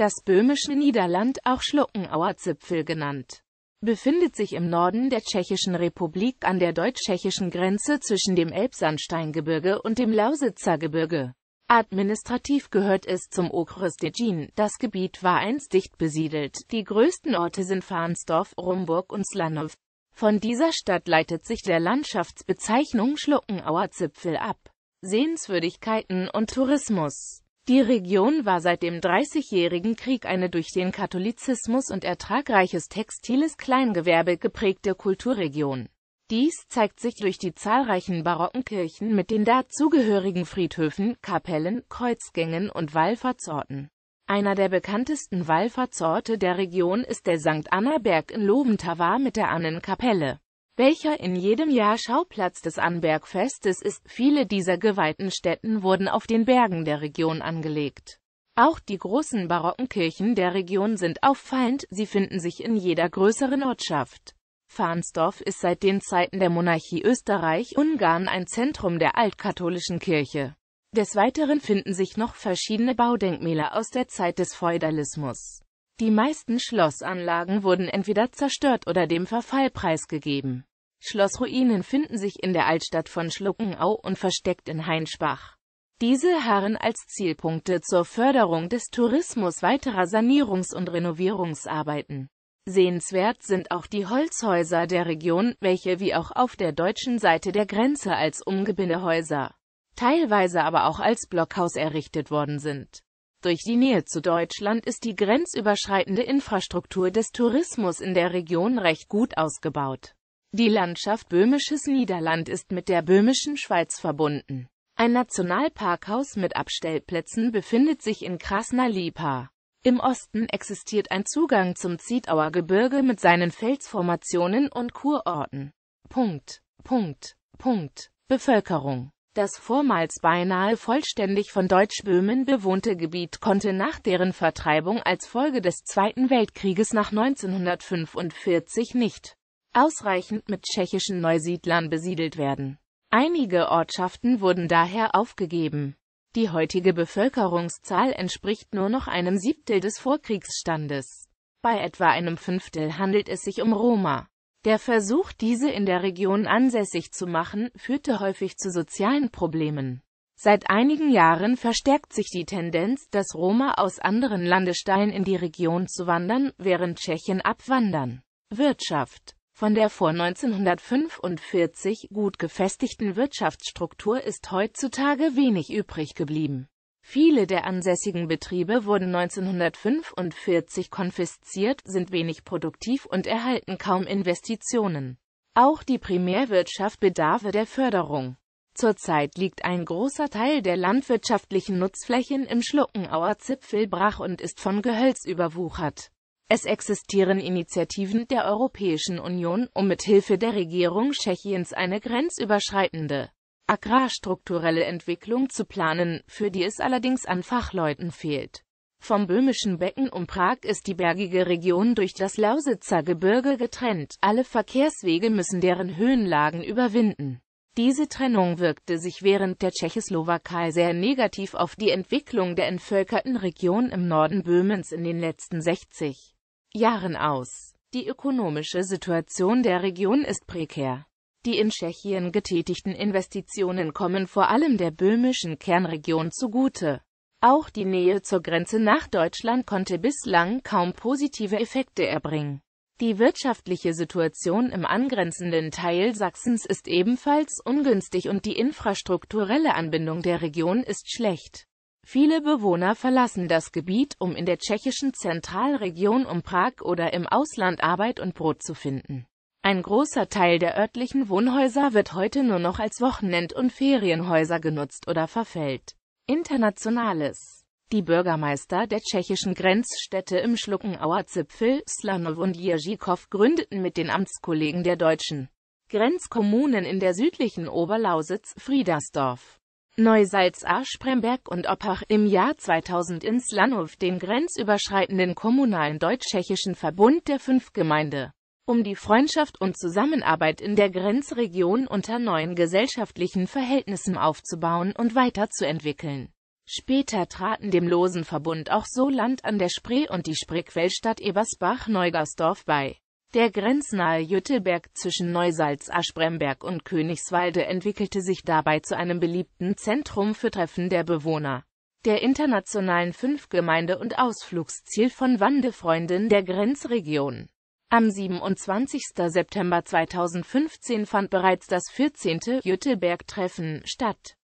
Das böhmische Niederland, auch Schluckenauer Zipfel genannt, befindet sich im Norden der Tschechischen Republik an der deutsch-tschechischen Grenze zwischen dem Elbsandsteingebirge und dem Lausitzer Gebirge. Administrativ gehört es zum Okres Dejin. Das Gebiet war einst dicht besiedelt. Die größten Orte sind Farnsdorf, Rumburg und Slanov. Von dieser Stadt leitet sich der Landschaftsbezeichnung Schluckenauer Zipfel ab. Sehenswürdigkeiten und Tourismus die Region war seit dem Dreißigjährigen Krieg eine durch den Katholizismus und ertragreiches textiles Kleingewerbe geprägte Kulturregion. Dies zeigt sich durch die zahlreichen barocken Kirchen mit den dazugehörigen Friedhöfen, Kapellen, Kreuzgängen und Wallfahrtsorten. Einer der bekanntesten Wallfahrtsorte der Region ist der St. Anna Berg in loben mit der Annenkapelle welcher in jedem Jahr Schauplatz des Anbergfestes ist. Viele dieser geweihten Stätten wurden auf den Bergen der Region angelegt. Auch die großen barocken Kirchen der Region sind auffallend, sie finden sich in jeder größeren Ortschaft. Farnsdorf ist seit den Zeiten der Monarchie Österreich-Ungarn ein Zentrum der altkatholischen Kirche. Des Weiteren finden sich noch verschiedene Baudenkmäler aus der Zeit des Feudalismus. Die meisten Schlossanlagen wurden entweder zerstört oder dem Verfall preisgegeben. Schlossruinen finden sich in der Altstadt von Schluckenau und versteckt in Heinschbach. Diese harren als Zielpunkte zur Förderung des Tourismus weiterer Sanierungs- und Renovierungsarbeiten. Sehenswert sind auch die Holzhäuser der Region, welche wie auch auf der deutschen Seite der Grenze als Umgebindehäuser, teilweise aber auch als Blockhaus errichtet worden sind. Durch die Nähe zu Deutschland ist die grenzüberschreitende Infrastruktur des Tourismus in der Region recht gut ausgebaut. Die Landschaft Böhmisches Niederland ist mit der Böhmischen Schweiz verbunden. Ein Nationalparkhaus mit Abstellplätzen befindet sich in Krasnalipa. Im Osten existiert ein Zugang zum Zietauer Gebirge mit seinen Felsformationen und Kurorten. Punkt. Punkt. Punkt. Bevölkerung das vormals beinahe vollständig von Deutschböhmen bewohnte Gebiet konnte nach deren Vertreibung als Folge des Zweiten Weltkrieges nach 1945 nicht ausreichend mit tschechischen Neusiedlern besiedelt werden. Einige Ortschaften wurden daher aufgegeben. Die heutige Bevölkerungszahl entspricht nur noch einem Siebtel des Vorkriegsstandes. Bei etwa einem Fünftel handelt es sich um Roma. Der Versuch, diese in der Region ansässig zu machen, führte häufig zu sozialen Problemen. Seit einigen Jahren verstärkt sich die Tendenz, dass Roma aus anderen Landesteilen in die Region zu wandern, während Tschechien abwandern. Wirtschaft Von der vor 1945 gut gefestigten Wirtschaftsstruktur ist heutzutage wenig übrig geblieben Viele der ansässigen Betriebe wurden 1945 konfisziert, sind wenig produktiv und erhalten kaum Investitionen. Auch die Primärwirtschaft bedarf der Förderung. Zurzeit liegt ein großer Teil der landwirtschaftlichen Nutzflächen im Schluckenauer Zipfel brach und ist von Gehölz überwuchert. Es existieren Initiativen der Europäischen Union, um mit Hilfe der Regierung Tschechiens eine grenzüberschreitende agrarstrukturelle Entwicklung zu planen, für die es allerdings an Fachleuten fehlt. Vom böhmischen Becken um Prag ist die bergige Region durch das Lausitzer Gebirge getrennt, alle Verkehrswege müssen deren Höhenlagen überwinden. Diese Trennung wirkte sich während der Tschechoslowakei sehr negativ auf die Entwicklung der entvölkerten Region im Norden Böhmens in den letzten 60 Jahren aus. Die ökonomische Situation der Region ist prekär. Die in Tschechien getätigten Investitionen kommen vor allem der böhmischen Kernregion zugute. Auch die Nähe zur Grenze nach Deutschland konnte bislang kaum positive Effekte erbringen. Die wirtschaftliche Situation im angrenzenden Teil Sachsens ist ebenfalls ungünstig und die infrastrukturelle Anbindung der Region ist schlecht. Viele Bewohner verlassen das Gebiet, um in der tschechischen Zentralregion um Prag oder im Ausland Arbeit und Brot zu finden. Ein großer Teil der örtlichen Wohnhäuser wird heute nur noch als Wochenend- und Ferienhäuser genutzt oder verfällt. Internationales Die Bürgermeister der tschechischen Grenzstädte im Schluckenauer Zipfel, Slanov und Jerzikow gründeten mit den Amtskollegen der deutschen Grenzkommunen in der südlichen Oberlausitz Friedersdorf. Neusalz-Ahr, Spremberg und Oppach im Jahr 2000 in Slanow den grenzüberschreitenden kommunalen deutsch-tschechischen Verbund der fünf Gemeinde um die Freundschaft und Zusammenarbeit in der Grenzregion unter neuen gesellschaftlichen Verhältnissen aufzubauen und weiterzuentwickeln. Später traten dem losen Verbund auch so Land an der Spree und die Spreequellstadt Ebersbach-Neugersdorf bei. Der grenznahe Jüttelberg zwischen Neusalz, Aschbremberg und Königswalde entwickelte sich dabei zu einem beliebten Zentrum für Treffen der Bewohner der internationalen Fünfgemeinde und Ausflugsziel von Wandefreunden der Grenzregion. Am 27. September 2015 fand bereits das 14. Jüttelberg-Treffen statt.